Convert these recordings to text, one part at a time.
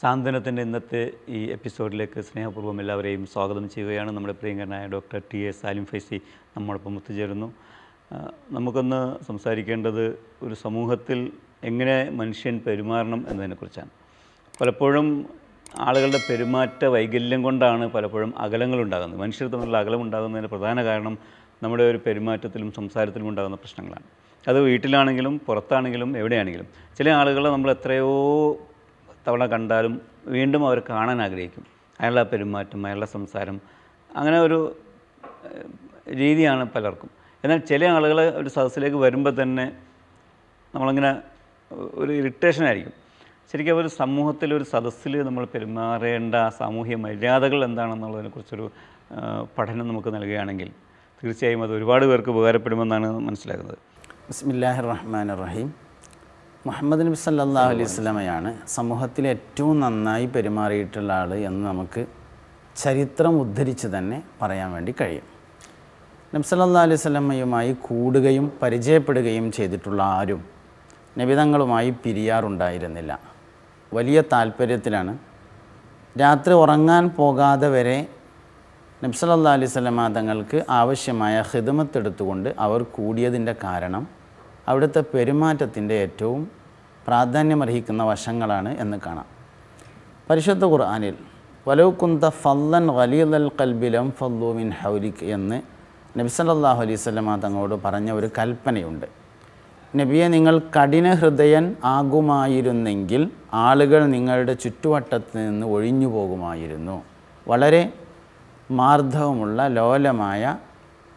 സാന്ത്വനത്തിൻ്റെ ഇന്നത്തെ ഈ എപ്പിസോഡിലേക്ക് സ്നേഹപൂർവ്വം എല്ലാവരെയും സ്വാഗതം ചെയ്യുകയാണ് നമ്മുടെ പ്രിയങ്കരനായ doctor T S Salim Faizy നമ്മളൊപ്പം ഒത്തുചേരുന്നു നമുക്കൊന്ന് സംസാരിക്കേണ്ടത് ഒരു സമൂഹത്തിൽ എങ്ങനെ മനുഷ്യൻ പെരുമാറണം എന്നതിനെക്കുറിച്ചാണ് പലപ്പോഴും ആളുകളുടെ പെരുമാറ്റ വൈകല്യം കൊണ്ടാണ് പലപ്പോഴും അകലങ്ങൾ ഉണ്ടാകുന്നത് മനുഷ്യർ തമ്മിലുള്ള അകലം ഉണ്ടാകുന്നതിൻ്റെ പ്രധാന കാരണം നമ്മുടെ ഒരു പെരുമാറ്റത്തിലും സംസാരത്തിലും ഉണ്ടാകുന്ന പ്രശ്നങ്ങളാണ് അത് വീട്ടിലാണെങ്കിലും പുറത്താണെങ്കിലും എവിടെയാണെങ്കിലും ചില ആളുകളെ നമ്മൾ എത്രയോ തവണ കണ്ടാലും വീണ്ടും അവർ കാണാൻ ആഗ്രഹിക്കും അയാളുടെ പെരുമാറ്റം അയാളുടെ സംസാരം അങ്ങനെ ഒരു രീതിയാണ് പലർക്കും എന്നാൽ ചില ആളുകൾ ഒരു സദസ്സിലേക്ക് വരുമ്പോൾ തന്നെ നമ്മളിങ്ങനെ ഒരു ഇറിറ്റേഷൻ ആയിരിക്കും ശരിക്കും ഒരു സമൂഹത്തിൽ ഒരു സദസ്സിൽ നമ്മൾ പെരുമാറേണ്ട സാമൂഹ്യ മര്യാദകൾ എന്താണെന്നുള്ളതിനെക്കുറിച്ചൊരു പഠനം നമുക്ക് നൽകുകയാണെങ്കിൽ തീർച്ചയായും അത് ഒരുപാട് പേർക്ക് ഉപകാരപ്പെടുമെന്നാണ് മനസ്സിലാക്കുന്നത് ബിസ്മില്ലാഹിർ റഹ്മാൻ റഹീം മുഹമ്മദ് നബി സല്ലാഹു അലൈഹി സ്വലമയാണ് സമൂഹത്തിൽ ഏറ്റവും നന്നായി പെരുമാറിയിട്ടുള്ള ആൾ എന്ന് നമുക്ക് ചരിത്രം ഉദ്ധരിച്ച് തന്നെ പറയാൻ വേണ്ടി കഴിയും നബി സല്ലാ അലൈഹി സ്വലമയുമായി കൂടുകയും പരിചയപ്പെടുകയും ചെയ്തിട്ടുള്ള ആരും നിബിതങ്ങളുമായി പിരിയാറുണ്ടായിരുന്നില്ല വലിയ താല്പര്യത്തിലാണ് രാത്രി ഉറങ്ങാൻ പോകാതെ വരെ നബ്സല്ലാ അലൈവല്ല തങ്ങൾക്ക് ആവശ്യമായ ഹിതമത്തെടുത്തുകൊണ്ട് അവർ കൂടിയതിൻ്റെ കാരണം അവിടുത്തെ പെരുമാറ്റത്തിൻ്റെ ഏറ്റവും പ്രാധാന്യമർഹിക്കുന്ന വശങ്ങളാണ് എന്ന് കാണാം പരിശുദ്ധ ഖുർആാനിൽ വലൗകുന്ത ഫല്ലൻ വലിയൽ കൽബിലം ഫല്ലുവിൻ ഹൗലിക് എന്ന് നബിസല്ലാഹു അലൈവല്ലമ തങ്ങളോട് പറഞ്ഞ ഒരു കൽപ്പനയുണ്ട് നബിയെ നിങ്ങൾ കഠിന ഹൃദയൻ ആകുമായിരുന്നെങ്കിൽ ആളുകൾ നിങ്ങളുടെ ചുറ്റുവട്ടത്ത് നിന്ന് ഒഴിഞ്ഞു പോകുമായിരുന്നു വളരെ മാർദ്ദവമുള്ള ലോലമായ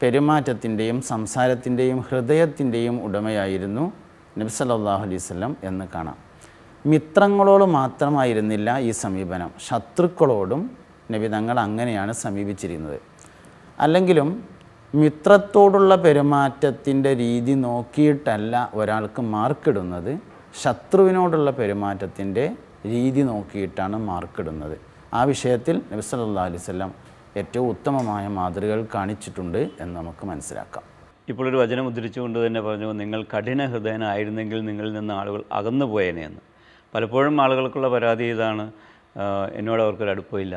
പെരുമാറ്റത്തിൻ്റെയും സംസാരത്തിൻ്റെയും ഹൃദയത്തിൻ്റെയും ഉടമയായിരുന്നു നബ്സല്ലാഹു അലൈവല്ലം എന്ന് കാണാം മിത്രങ്ങളോട് മാത്രമായിരുന്നില്ല ഈ സമീപനം ശത്രുക്കളോടും നബി തങ്ങൾ അങ്ങനെയാണ് സമീപിച്ചിരുന്നത് അല്ലെങ്കിലും മിത്രത്തോടുള്ള പെരുമാറ്റത്തിൻ്റെ രീതി നോക്കിയിട്ടല്ല ഒരാൾക്ക് മാർക്കിടുന്നത് ശത്രുവിനോടുള്ള പെരുമാറ്റത്തിൻ്റെ രീതി നോക്കിയിട്ടാണ് മാർക്കിടുന്നത് ആ വിഷയത്തിൽ നബി അലൈവല്ലം ഏറ്റവും ഉത്തമമായ മാതൃകകൾ കാണിച്ചിട്ടുണ്ട് എന്ന് നമുക്ക് മനസ്സിലാക്കാം ഇപ്പോഴൊരു വചനം ഉദ്ധരിച്ചുകൊണ്ട് തന്നെ പറഞ്ഞു നിങ്ങൾ കഠിന ഹൃദയനായിരുന്നെങ്കിൽ നിങ്ങളിൽ നിന്ന് ആളുകൾ അകന്നു പോയേനെയെന്ന് പലപ്പോഴും ആളുകൾക്കുള്ള പരാതി ഇതാണ് എന്നോട് അവർക്കൊരു അടുപ്പമില്ല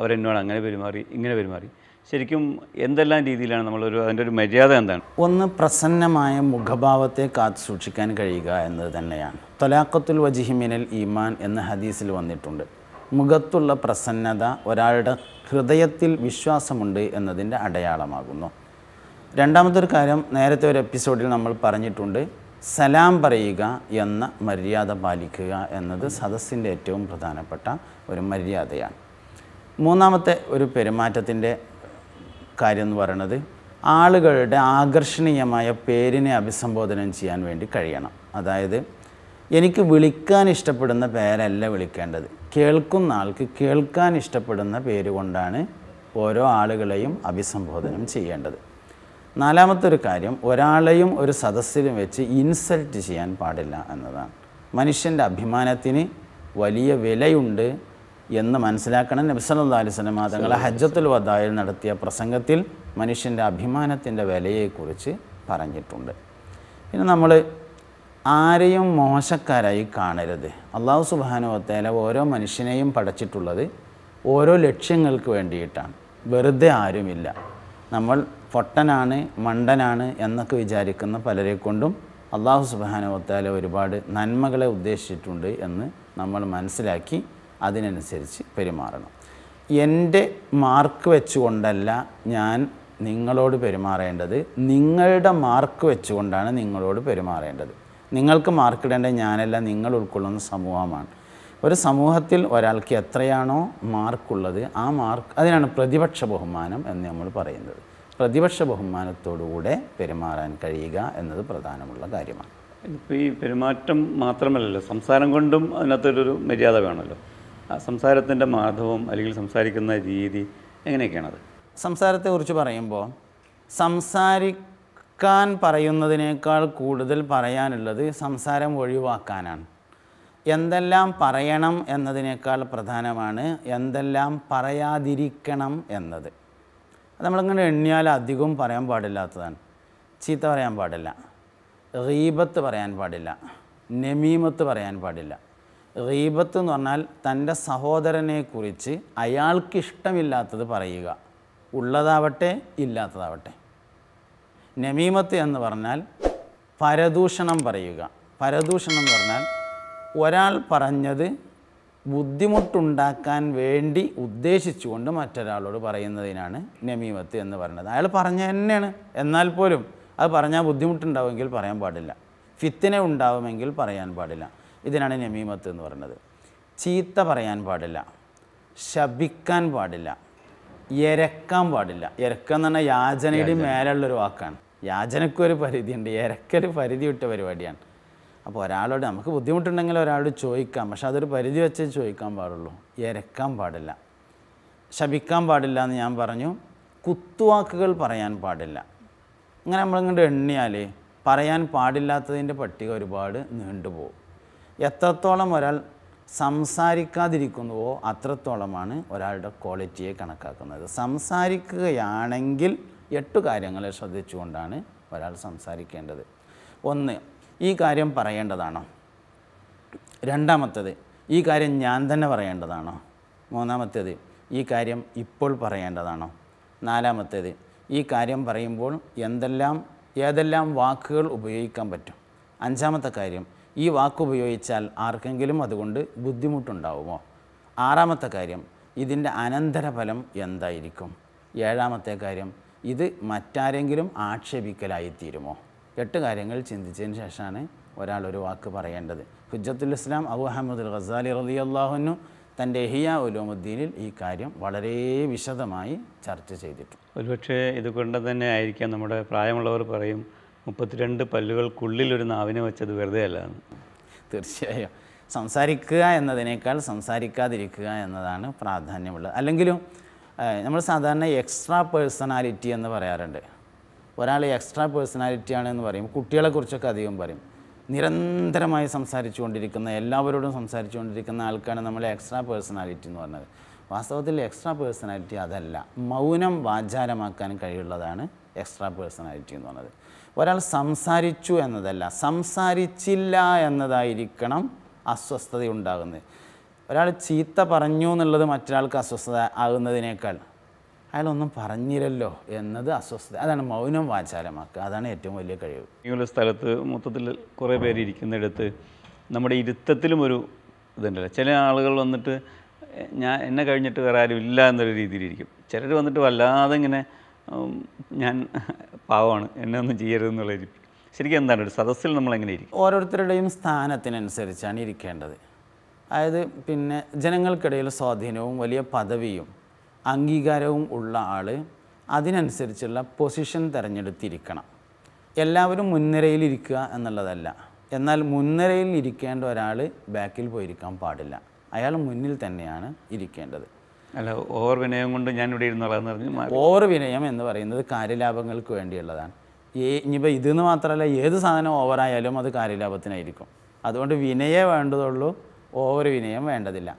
അവരെന്നോട് അങ്ങനെ പെരുമാറി ഇങ്ങനെ പെരുമാറി ശരിക്കും എന്തെല്ലാം രീതിയിലാണ് നമ്മളൊരു അതിൻ്റെ ഒരു മര്യാദ എന്താണ് ഒന്ന് പ്രസന്നമായ മുഖഭാവത്തെ കാത്തു സൂക്ഷിക്കാൻ കഴിയുക എന്നത് തന്നെയാണ് തൊലാക്കത്തുൽ വജിഹിമിനൽ ഈമാൻ എന്ന ഹദീസിൽ വന്നിട്ടുണ്ട് മുഖത്തുള്ള പ്രസന്നത ഒരാളുടെ ഹൃദയത്തിൽ വിശ്വാസമുണ്ട് എന്നതിൻ്റെ അടയാളമാകുന്നു രണ്ടാമതൊരു കാര്യം നേരത്തെ ഒരു എപ്പിസോഡിൽ നമ്മൾ പറഞ്ഞിട്ടുണ്ട് സലാം പറയുക എന്ന മര്യാദ പാലിക്കുക എന്നത് സദസ്സിൻ്റെ ഏറ്റവും പ്രധാനപ്പെട്ട ഒരു മര്യാദയാണ് മൂന്നാമത്തെ ഒരു പെരുമാറ്റത്തിൻ്റെ കാര്യം എന്ന് പറയുന്നത് ആളുകളുടെ ആകർഷണീയമായ പേരിനെ അഭിസംബോധനം ചെയ്യാൻ വേണ്ടി കഴിയണം അതായത് എനിക്ക് വിളിക്കാൻ ഇഷ്ടപ്പെടുന്ന പേരല്ല വിളിക്കേണ്ടത് കേൾക്കുന്ന ആൾക്ക് കേൾക്കാൻ ഇഷ്ടപ്പെടുന്ന പേര് കൊണ്ടാണ് ഓരോ ആളുകളെയും അഭിസംബോധനം ചെയ്യേണ്ടത് നാലാമത്തെ ഒരു കാര്യം ഒരാളെയും ഒരു സദസ്സിലും വെച്ച് ഇൻസൾട്ട് ചെയ്യാൻ പാടില്ല എന്നതാണ് മനുഷ്യൻ്റെ അഭിമാനത്തിന് വലിയ വിലയുണ്ട് എന്ന് മനസ്സിലാക്കണം നബ്സല്ലാ അലിസ്ലമ തങ്ങൾ ഹജ്ജത്തുൽ വദായിൽ നടത്തിയ പ്രസംഗത്തിൽ മനുഷ്യൻ്റെ അഭിമാനത്തിൻ്റെ വിലയെക്കുറിച്ച് പറഞ്ഞിട്ടുണ്ട് പിന്നെ നമ്മൾ ആരെയും മോശക്കാരായി കാണരുത് അള്ളാഹു സുബാനുവത്തേല ഓരോ മനുഷ്യനെയും പഠിച്ചിട്ടുള്ളത് ഓരോ ലക്ഷ്യങ്ങൾക്ക് വേണ്ടിയിട്ടാണ് വെറുതെ ആരുമില്ല നമ്മൾ പൊട്ടനാണ് മണ്ടനാണ് എന്നൊക്കെ വിചാരിക്കുന്ന പലരെ കൊണ്ടും അള്ളാഹു സുബാനുവത്തേല ഒരുപാട് നന്മകളെ ഉദ്ദേശിച്ചിട്ടുണ്ട് എന്ന് നമ്മൾ മനസ്സിലാക്കി അതിനനുസരിച്ച് പെരുമാറണം എൻ്റെ മാർക്ക് വെച്ചുകൊണ്ടല്ല ഞാൻ നിങ്ങളോട് പെരുമാറേണ്ടത് നിങ്ങളുടെ മാർക്ക് വെച്ചുകൊണ്ടാണ് നിങ്ങളോട് പെരുമാറേണ്ടത് നിങ്ങൾക്ക് മാർക്കിടേണ്ട ഞാനല്ല നിങ്ങൾ ഉൾക്കൊള്ളുന്ന സമൂഹമാണ് ഒരു സമൂഹത്തിൽ ഒരാൾക്ക് എത്രയാണോ മാർക്കുള്ളത് ആ മാർക്ക് അതിനാണ് പ്രതിപക്ഷ ബഹുമാനം എന്ന് നമ്മൾ പറയുന്നത് പ്രതിപക്ഷ ബഹുമാനത്തോടുകൂടെ പെരുമാറാൻ കഴിയുക എന്നത് പ്രധാനമുള്ള കാര്യമാണ് ഇപ്പോൾ ഈ പെരുമാറ്റം മാത്രമല്ലല്ലോ സംസാരം കൊണ്ടും അതിനകത്തൊരു മര്യാദ വേണമല്ലോ ആ സംസാരത്തിൻ്റെ മാധവം അല്ലെങ്കിൽ സംസാരിക്കുന്ന രീതി എങ്ങനെയൊക്കെയാണത് സംസാരത്തെക്കുറിച്ച് പറയുമ്പോൾ സംസാരി കേൾക്കാൻ പറയുന്നതിനേക്കാൾ കൂടുതൽ പറയാനുള്ളത് സംസാരം ഒഴിവാക്കാനാണ് എന്തെല്ലാം പറയണം എന്നതിനേക്കാൾ പ്രധാനമാണ് എന്തെല്ലാം പറയാതിരിക്കണം എന്നത് അത് നമ്മളിങ്ങനെ എണ്ണിയാൽ അധികം പറയാൻ പാടില്ലാത്തതാണ് ചീത്ത പറയാൻ പാടില്ല റീബത്ത് പറയാൻ പാടില്ല നമീമത്ത് പറയാൻ പാടില്ല റീബത്ത് എന്ന് പറഞ്ഞാൽ തൻ്റെ സഹോദരനെക്കുറിച്ച് അയാൾക്കിഷ്ടമില്ലാത്തത് പറയുക ഉള്ളതാവട്ടെ ഇല്ലാത്തതാവട്ടെ നമീമത്ത് എന്ന് പറഞ്ഞാൽ പരദൂഷണം പറയുക പരദൂഷണം എന്ന് പറഞ്ഞാൽ ഒരാൾ പറഞ്ഞത് ബുദ്ധിമുട്ടുണ്ടാക്കാൻ വേണ്ടി ഉദ്ദേശിച്ചുകൊണ്ട് മറ്റൊരാളോട് പറയുന്നതിനാണ് നമീമത്ത് എന്ന് പറയുന്നത് അയാൾ പറഞ്ഞ തന്നെയാണ് എന്നാൽ പോലും അത് പറഞ്ഞാൽ ബുദ്ധിമുട്ടുണ്ടാവുമെങ്കിൽ പറയാൻ പാടില്ല ഫിത്തിന ഉണ്ടാവുമെങ്കിൽ പറയാൻ പാടില്ല ഇതിനാണ് നമീമത്ത് എന്ന് പറയുന്നത് ചീത്ത പറയാൻ പാടില്ല ശപിക്കാൻ പാടില്ല ഇരക്കാൻ പാടില്ല ഇരക്കം എന്ന് പറഞ്ഞാൽ യാചനയുടെ മേലുള്ളൊരു വാക്കാണ് യാചനക്കൊരു പരിധിയുണ്ട് ഇരക്കൊരു പരിധി വിട്ട പരിപാടിയാണ് അപ്പോൾ ഒരാളോട് നമുക്ക് ബുദ്ധിമുട്ടുണ്ടെങ്കിൽ ഒരാളോട് ചോദിക്കാം പക്ഷെ അതൊരു പരിധി വെച്ച് ചോദിക്കാൻ പാടുള്ളൂ ഇരക്കാൻ പാടില്ല ശപിക്കാൻ പാടില്ല എന്ന് ഞാൻ പറഞ്ഞു കുത്തുവാക്കുകൾ പറയാൻ പാടില്ല അങ്ങനെ നമ്മളിങ്ങോട്ട് എണ്ണിയാൽ പറയാൻ പാടില്ലാത്തതിൻ്റെ പട്ടിക ഒരുപാട് നീണ്ടുപോകും എത്രത്തോളം ഒരാൾ സംസാരിക്കാതിരിക്കുന്നുവോ അത്രത്തോളമാണ് ഒരാളുടെ ക്വാളിറ്റിയെ കണക്കാക്കുന്നത് സംസാരിക്കുകയാണെങ്കിൽ എട്ട് കാര്യങ്ങളെ ശ്രദ്ധിച്ചുകൊണ്ടാണ് ഒരാൾ സംസാരിക്കേണ്ടത് ഒന്ന് ഈ കാര്യം പറയേണ്ടതാണോ രണ്ടാമത്തേത് ഈ കാര്യം ഞാൻ തന്നെ പറയേണ്ടതാണോ മൂന്നാമത്തേത് ഈ കാര്യം ഇപ്പോൾ പറയേണ്ടതാണോ നാലാമത്തേത് ഈ കാര്യം പറയുമ്പോൾ എന്തെല്ലാം ഏതെല്ലാം വാക്കുകൾ ഉപയോഗിക്കാൻ പറ്റും അഞ്ചാമത്തെ കാര്യം ഈ വാക്കുപയോഗിച്ചാൽ ആർക്കെങ്കിലും അതുകൊണ്ട് ബുദ്ധിമുട്ടുണ്ടാവുമോ ആറാമത്തെ കാര്യം ഇതിൻ്റെ അനന്തരഫലം എന്തായിരിക്കും ഏഴാമത്തെ കാര്യം ഇത് മറ്റാരെങ്കിലും ആക്ഷേപിക്കലായിത്തീരുമോ എട്ട് കാര്യങ്ങൾ ചിന്തിച്ചതിന് ശേഷമാണ് ഒരാൾ ഒരു വാക്ക് പറയേണ്ടത് ഹുജ്ജത്തുൽ ഇസ്ലാം അബു അഹമ്മദ് ഖസാലി റലി അള്ളാഹുനു തൻ്റെ ഹിയാ ഉലോമുദ്ദീനിൽ ഈ കാര്യം വളരെ വിശദമായി ചർച്ച ചെയ്തിട്ടുണ്ട് ഒരുപക്ഷേ ഇതുകൊണ്ട് തന്നെ ആയിരിക്കാം നമ്മുടെ പ്രായമുള്ളവർ പറയും മുപ്പത്തിരണ്ട് പല്ലുകൾക്കുള്ളിൽ ഒരു നാവിനെ വെച്ചത് വെറുതെ അല്ലാന്ന് തീർച്ചയായും സംസാരിക്കുക എന്നതിനേക്കാൾ സംസാരിക്കാതിരിക്കുക എന്നതാണ് പ്രാധാന്യമുള്ളത് അല്ലെങ്കിലും നമ്മൾ സാധാരണ എക്സ്ട്രാ പേഴ്സണാലിറ്റി എന്ന് പറയാറുണ്ട് ഒരാൾ എക്സ്ട്രാ പേഴ്സണാലിറ്റിയാണ് എന്ന് പറയും കുട്ടികളെക്കുറിച്ചൊക്കെ അധികം പറയും നിരന്തരമായി സംസാരിച്ചു കൊണ്ടിരിക്കുന്ന എല്ലാവരോടും സംസാരിച്ചു കൊണ്ടിരിക്കുന്ന ആൾക്കാണ് നമ്മൾ എക്സ്ട്രാ പേഴ്സണാലിറ്റി എന്ന് പറഞ്ഞത് വാസ്തവത്തിൽ എക്സ്ട്രാ പേഴ്സണാലിറ്റി അതല്ല മൗനം വാചാരമാക്കാൻ കഴിയുള്ളതാണ് എക്സ്ട്രാ പേഴ്സണാലിറ്റി എന്ന് പറഞ്ഞത് ഒരാൾ സംസാരിച്ചു എന്നതല്ല സംസാരിച്ചില്ല എന്നതായിരിക്കണം അസ്വസ്ഥത ഉണ്ടാകുന്നത് ഒരാൾ ചീത്ത പറഞ്ഞു എന്നുള്ളത് മറ്റൊരാൾക്ക് അസ്വസ്ഥത ആകുന്നതിനേക്കാൾ അയാളൊന്നും പറഞ്ഞില്ലല്ലോ എന്നത് അസ്വസ്ഥത അതാണ് മൗനം വാചാലമാക്കുക അതാണ് ഏറ്റവും വലിയ കഴിവ് ഇങ്ങനെയുള്ള സ്ഥലത്ത് മൊത്തത്തിൽ കുറേ പേര് ഇരിക്കുന്നിടത്ത് നമ്മുടെ ഇരുത്തത്തിലും ഒരു ഇതുണ്ടല്ലോ ചില ആളുകൾ വന്നിട്ട് ഞാൻ എന്നെ കഴിഞ്ഞിട്ട് വേറെ ആരും ഇല്ല എന്നൊരു രീതിയിലിരിക്കും ചിലർ വന്നിട്ട് വല്ലാതെ ഇങ്ങനെ ഞാൻ പാവമാണ് എന്നെ ഒന്നും ചെയ്യരുതെന്നുള്ള ഇരിപ്പ് ശരിക്കും എന്താണ് ഒരു സദസ്സിൽ നമ്മൾ എങ്ങനെ ഇരിക്കും ഓരോരുത്തരുടെയും സ്ഥാനത്തിനനുസരിച്ചാണ് ഇരിക്കേണ്ടത് അതായത് പിന്നെ ജനങ്ങൾക്കിടയിൽ സ്വാധീനവും വലിയ പദവിയും അംഗീകാരവും ഉള്ള ആൾ അതിനനുസരിച്ചുള്ള പൊസിഷൻ തിരഞ്ഞെടുത്തിരിക്കണം എല്ലാവരും മുൻനിരയിൽ എന്നുള്ളതല്ല എന്നാൽ മുൻനിരയിൽ ഇരിക്കേണ്ട ഒരാൾ ബാക്കിൽ പോയിരിക്കാൻ പാടില്ല അയാൾ മുന്നിൽ തന്നെയാണ് ഇരിക്കേണ്ടത് അല്ല ഓവർ വിനയം കൊണ്ട് ഞാൻ ഇവിടെ വളർന്നു പറഞ്ഞു ഓവർ വിനയം എന്ന് പറയുന്നത് കാര്യലാഭങ്ങൾക്ക് വേണ്ടിയുള്ളതാണ് ഏ ഇനിയിപ്പോൾ ഇതെന്ന് മാത്രമല്ല ഏത് സാധനം ഓവറായാലും അത് കാര്യലാഭത്തിനായിരിക്കും അതുകൊണ്ട് വിനയേ വേണ്ടതുള്ളൂ ഓവർ വിനയം വേണ്ടതില്ല